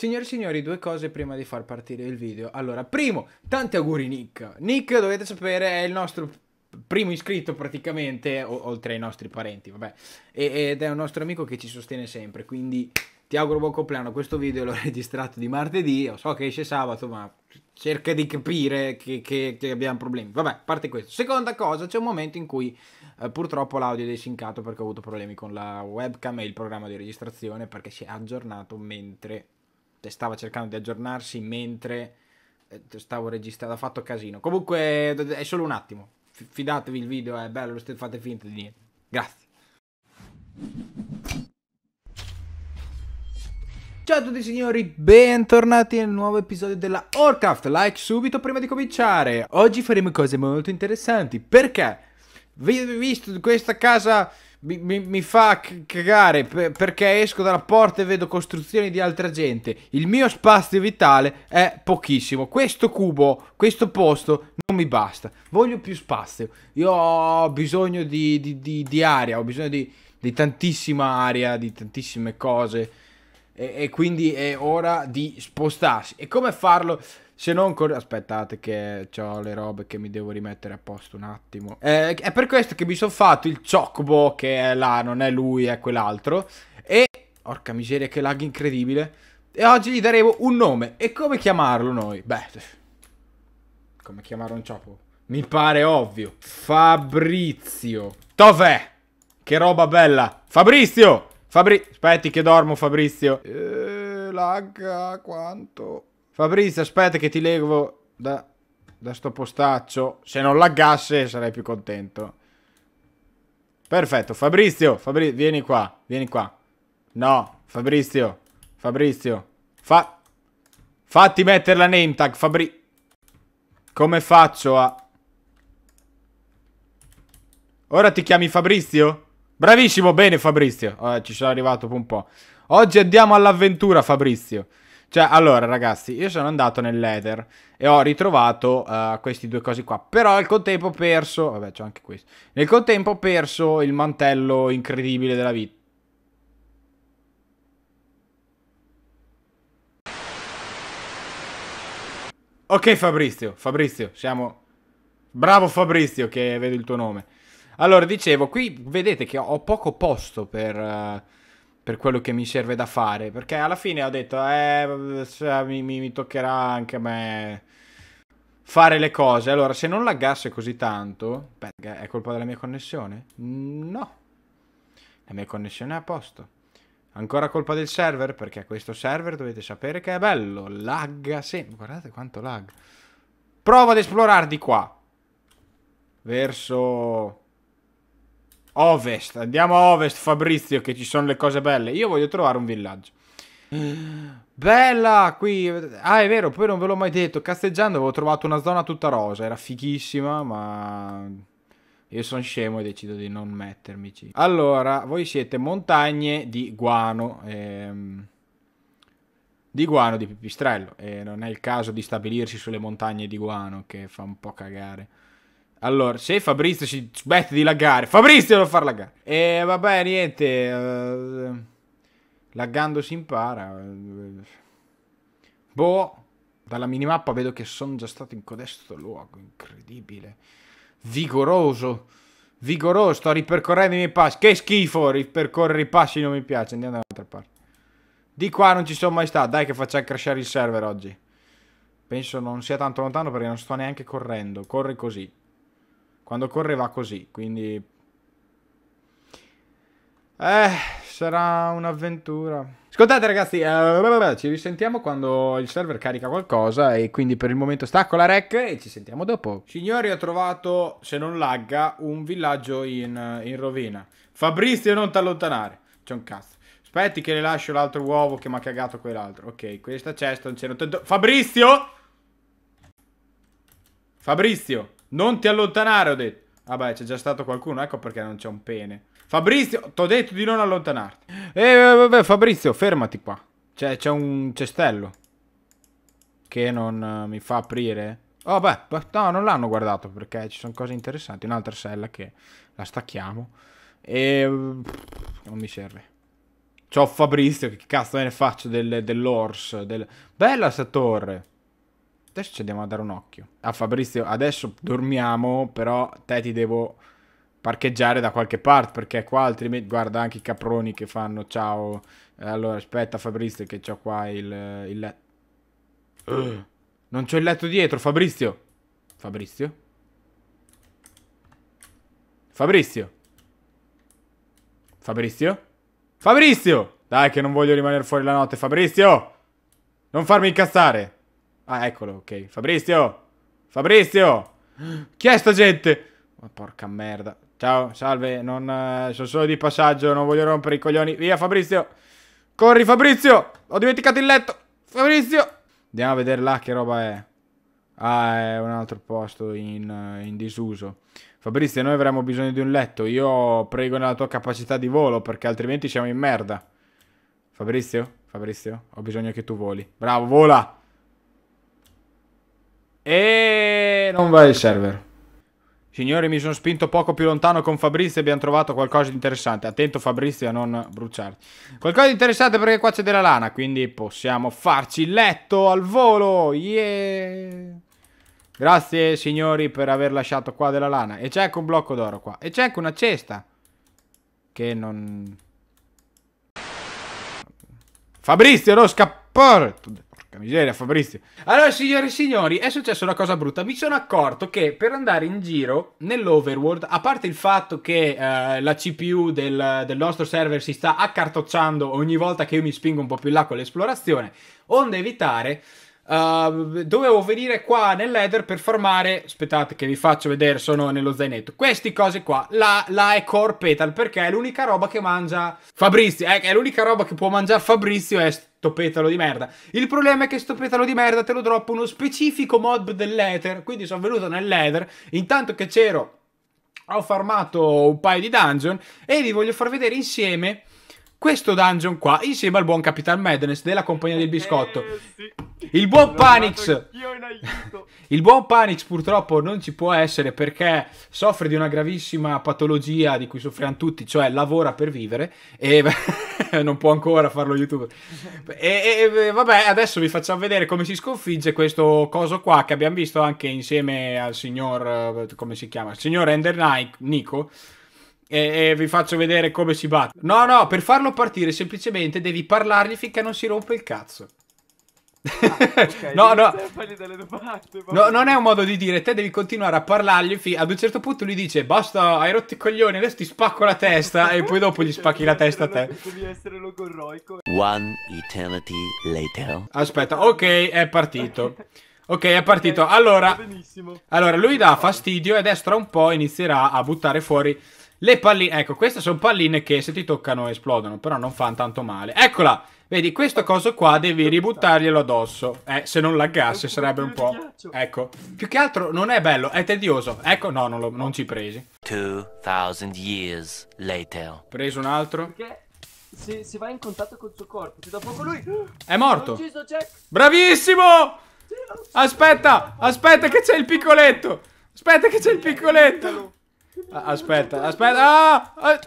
Signori e signori, due cose prima di far partire il video. Allora, primo, tanti auguri Nick. Nick, dovete sapere, è il nostro primo iscritto praticamente, o- oltre ai nostri parenti, vabbè. E ed è un nostro amico che ci sostiene sempre, quindi ti auguro buon compleanno. Questo video l'ho registrato di martedì, Io so che esce sabato, ma cerca di capire che, che, che abbiamo problemi. Vabbè, parte questo. Seconda cosa, c'è un momento in cui eh, purtroppo l'audio è desincato perché ho avuto problemi con la webcam e il programma di registrazione perché si è aggiornato mentre stava cercando di aggiornarsi mentre eh, stavo registrando, ha fatto casino. Comunque è solo un attimo, fidatevi il video, è bello, fate finta di niente. Grazie. Ciao a tutti signori, bentornati nel nuovo episodio della Orcraft, like subito prima di cominciare. Oggi faremo cose molto interessanti, perché? Avete visto questa casa mi, mi, mi fa cagare perché esco dalla porta e vedo costruzioni di altra gente. Il mio spazio vitale è pochissimo. Questo cubo, questo posto non mi basta. Voglio più spazio. Io ho bisogno di, di, di, di aria, ho bisogno di, tantissima aria, di tantissime cose. E, e quindi è ora di spostarsi. E come farlo? Se non cor- aspettate che ho le robe che mi devo rimettere a posto un attimo. Eh, è per questo che mi sono fatto il Chocobo che è là, non è lui, è quell'altro. E... Orca miseria, che lag incredibile. E oggi gli daremo un nome. E come chiamarlo noi? Beh, come chiamarlo un Chocobo? Mi pare ovvio. Fabrizio. Dov'è? Che roba bella. Fabrizio! Fabri... Aspetti che dormo, Fabrizio. Eh, lagga quanto... Fabrizio, aspetta che ti leggo da, da sto postaccio. Se non laggasse sarei più contento. Perfetto, Fabrizio, Fabri vieni qua, vieni qua. No, Fabrizio, Fabrizio, fa... Fatti mettere la name tag, Fabri... Come faccio a... Ora ti chiami Fabrizio? Bravissimo, bene Fabrizio. Eh, ci sono arrivato un po'. Oggi andiamo all'avventura, Fabrizio. Cioè, allora, ragazzi, io sono andato nell'Ether e ho ritrovato uh, questi due cosi qua. Però al contempo ho perso... Vabbè, c'ho anche questo. Nel contempo ho perso il mantello incredibile della vita. Ok Fabrizio, Fabrizio, siamo... Bravo Fabrizio che vedo il tuo nome. Allora, dicevo, qui vedete che ho poco posto per... Uh per quello che mi serve da fare. Perché alla fine ho detto, eh, mi, mi, mi toccherà anche a me fare le cose. Allora, se non laggasse così tanto, beh, è colpa della mia connessione? No. La mia connessione è a posto. Ancora colpa del server, perché questo server dovete sapere che è bello. Lagga sempre. Guardate quanto lag. Provo ad esplorare di qua. Verso Ovest, andiamo a ovest Fabrizio che ci sono le cose belle. Io voglio trovare un villaggio. Bella qui. Ah, è vero, poi non ve l'ho mai detto. Casteggiando avevo trovato una zona tutta rosa, era fichissima, ma io sono scemo e decido di non mettermici. Allora, voi siete montagne di guano. Ehm... Di guano di pipistrello. E non è il caso di stabilirsi sulle montagne di guano che fa un po' cagare. Allora, se Fabrizio ci smette di laggare, Fabrizio non far laggare. E vabbè, niente. Uh, eh, laggando si impara. Eh, boh. Dalla minimappa vedo che sono già stato in codesto luogo. Incredibile. Vigoroso. Vigoroso. Sto ripercorrendo i miei passi. Che schifo. Ripercorrere i passi non mi piace. Andiamo da un'altra parte. Di qua non ci sono mai stato. Dai che faccia crashare il server oggi. Penso non sia tanto lontano perché non sto neanche correndo. Corri così. Quando corre va così, quindi... Eh, sarà un'avventura. Ascoltate ragazzi, eh, ci risentiamo quando il server carica qualcosa e quindi per il momento stacco la rec e ci sentiamo dopo. Signori, ho trovato, se non lagga, un villaggio in, in rovina. Fabrizio, non t'allontanare. C'è un cazzo. Aspetti che le lascio l'altro uovo che mi ha cagato quell'altro. Ok, questa cesta non c'è... Fabrizio! Fabrizio! Non ti allontanare, ho detto. Vabbè, ah, c'è già stato qualcuno, ecco perché non c'è un pene. Fabrizio, ti ho detto di non allontanarti. Eh, eh, eh, vabbè, Fabrizio, fermati qua. C'è, un cestello. Che non eh, mi fa aprire. Oh, beh, no, non l'hanno guardato perché ci sono cose interessanti. Un'altra sella che la stacchiamo. E... Non mi serve. C'ho Fabrizio, che cazzo me ne faccio del, Del... Bella sta torre. Adesso ci andiamo a dare un occhio. Ah, Fabrizio, adesso dormiamo, però te ti devo parcheggiare da qualche parte, perché qua altrimenti... Guarda, anche i caproni che fanno ciao. Eh, allora, aspetta Fabrizio che c'ho qua il, il letto. non c'ho il letto dietro, Fabrizio. Fabrizio? Fabrizio? Fabrizio? Fabrizio! Dai che non voglio rimanere fuori la notte, Fabrizio! Non farmi incazzare! Ah, eccolo, ok. Fabrizio! Fabrizio! Chi è sta gente? oh, porca merda. Ciao, salve, non, eh, sono solo di passaggio, non voglio rompere i coglioni. Via Fabrizio! Corri Fabrizio! Ho dimenticato il letto! Fabrizio! Andiamo a vedere là che roba è. Ah, è un altro posto in, eh, in disuso. Fabrizio, noi avremo bisogno di un letto. Io prego nella tua capacità di volo, perché altrimenti siamo in merda. Fabrizio? Fabrizio? Ho bisogno che tu voli. Bravo, vola! E non va il server. Signori, mi sono spinto poco più lontano con Fabrizio e abbiamo trovato qualcosa di interessante. Attento Fabrizio a non bruciarti. Qualcosa di interessante perché qua c'è della lana, quindi possiamo farci il letto al volo. Yeah! Grazie signori per aver lasciato qua della lana. E c'è anche un blocco d'oro qua. E c'è anche una cesta. Che non... Fabrizio, non scappare! Porca miseria, Fabrizio. Allora, signore e signori, è successa una cosa brutta. Mi sono accorto che per andare in giro nell'overworld, a parte il fatto che eh, la CPU del, del nostro server si sta accartocciando ogni volta che io mi spingo un po' più in là con l'esplorazione, onde evitare... Uh, dovevo venire qua nel per farmare. Aspettate, che vi faccio vedere. Sono nello zainetto. Queste cose qua. La, la è core petal perché è l'unica roba che mangia Fabrizio. Eh, è l'unica roba che può mangiare Fabrizio. È sto petalo di merda. Il problema è che sto petalo di merda te lo droppa uno specifico mod dell'Ether, quindi sono venuto nell'Ether, intanto che c'ero ho farmato un paio di dungeon e vi voglio far vedere insieme questo dungeon qua insieme al buon Capitan Madness della compagnia del eh, biscotto. Eh, sì. Il buon Panix. Il buon Panix purtroppo non ci può essere perché soffre di una gravissima patologia di cui soffriamo tutti, cioè lavora per vivere e non può ancora farlo YouTube. E, e, vabbè, adesso vi facciamo vedere come si sconfigge questo coso qua che abbiamo visto anche insieme al signor eh, come si chiama? Il signor Ender Nico e, e, vi faccio vedere come si batte. No, no, per farlo partire semplicemente devi parlargli finché non si rompe il cazzo. Ah, okay, no, no. Parte, no, non è un modo di dire, te devi continuare a parlargli. ad un certo punto lui dice basta, hai rotto i coglioni, adesso ti spacco la testa e poi dopo gli cioè, spacchi la testa a te. Devi essere logorroico. One eternity later. Aspetta, ok, è partito. Ok, è partito. Allora, allora lui dà fastidio e a destra un po' inizierà a buttare fuori le palline, ecco, queste sono palline che se ti toccano esplodono, però non fanno tanto male. Eccola! Vedi, questo coso qua devi ributtarglielo addosso. Eh, se non laggasse ecco, sarebbe un ecco, po'... Ecco. Più che altro non è bello, è tedioso. Ecco, no, non, lo, non ci presi. 2000 years later. Preso un altro. Perché se, se vai in contatto col suo corpo, ti dà poco lui... È morto. Ucciso, Bravissimo! Aspetta, aspetta che c'è il piccoletto! Aspetta che c'è il piccoletto! Ah, aspetta, aspetta. Ah, ah!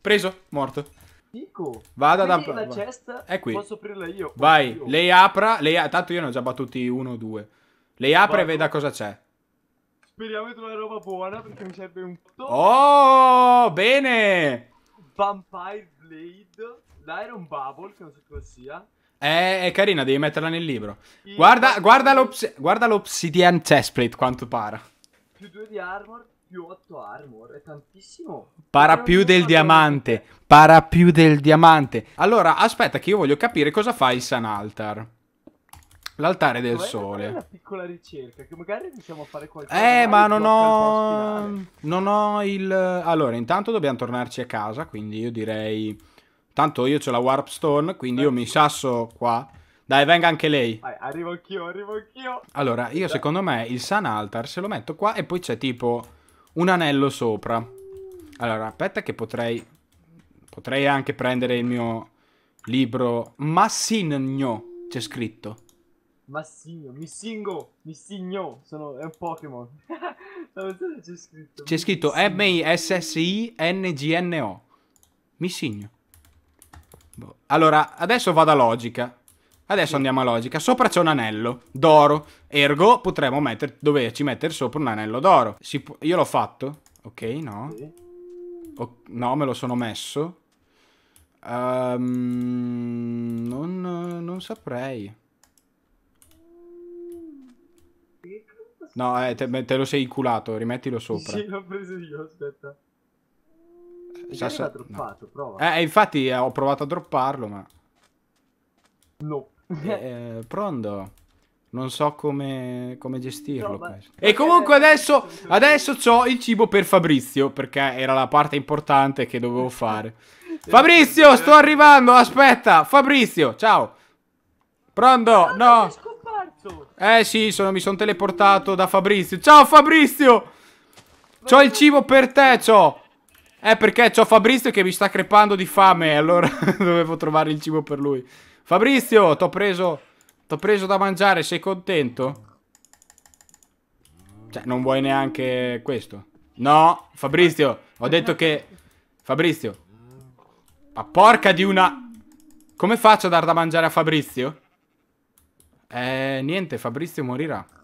Preso, morto. Dico. Vada da... La chest è qui. Posso aprirla io. Vai, io. lei apra. Lei... Tanto io ne ho già battuti uno o due. Lei apre Vado. e veda cosa c'è. Speriamo di trovare roba buona perché mi serve un po'. Oh, bene! Vampire Blade, l'Iron Bubble, che non so cosa sia. È, è, carina, devi metterla nel libro. Il... Guarda, guarda l'obsidian chestplate quanto para più 2 di armor, più 8 armor, è tantissimo. Para più del diamante, para più del diamante. Allora, aspetta che io voglio capire cosa fa il altar L'altare del sole. È una piccola ricerca che magari riusciamo a fare qualcosa. Eh, ma non ho... non ho il... Allora, intanto dobbiamo tornarci a casa, quindi io direi... Tanto io ho la Warp Stone, quindi Beh. io mi sasso qua dai, venga anche lei. Vai, arrivo anch'io, arrivo anch'io. Allora, io secondo me il Sun Altar se lo metto qua e poi c'è tipo un anello sopra. Allora, aspetta che potrei... Potrei anche prendere il mio libro Massigno, c'è scritto. Massigno, Missingo, Missigno, sono... è un Pokémon. c'è scritto. C'è scritto M-I-S-S-I-N-G-N-O. Missigno. Boh. Allora, adesso vado a logica. Adesso andiamo a logica. Sopra c'è un anello d'oro. Ergo potremmo metter, doverci mettere sopra un anello d'oro. io l'ho fatto. Ok, no. O no, me lo sono messo. Um, non, non, saprei. No, eh, te, te, lo sei inculato. Rimettilo sopra. Sì, l'ho preso io, aspetta. Sassa... Eh, Droppato, no. Eh, infatti eh, ho provato a dropparlo, ma... No. Eh, eh, pronto? Non so come, come gestirlo. No, e comunque adesso, adesso ho il cibo per Fabrizio, perché era la parte importante che dovevo fare. Fabrizio, sto arrivando, aspetta. Fabrizio, ciao. Pronto? No. Eh sì, sono, mi sono teleportato da Fabrizio. Ciao Fabrizio! C'ho il cibo per te, c'ho. Eh, perché c'ho Fabrizio che mi sta crepando di fame, allora dovevo trovare il cibo per lui. Fabrizio, ti ho preso... Ti ho preso da mangiare, sei contento? Cioè, non vuoi neanche questo? No, Fabrizio, ho detto che... Fabrizio. Ma porca di una... Come faccio a dar da mangiare a Fabrizio? Eh, niente, Fabrizio morirà.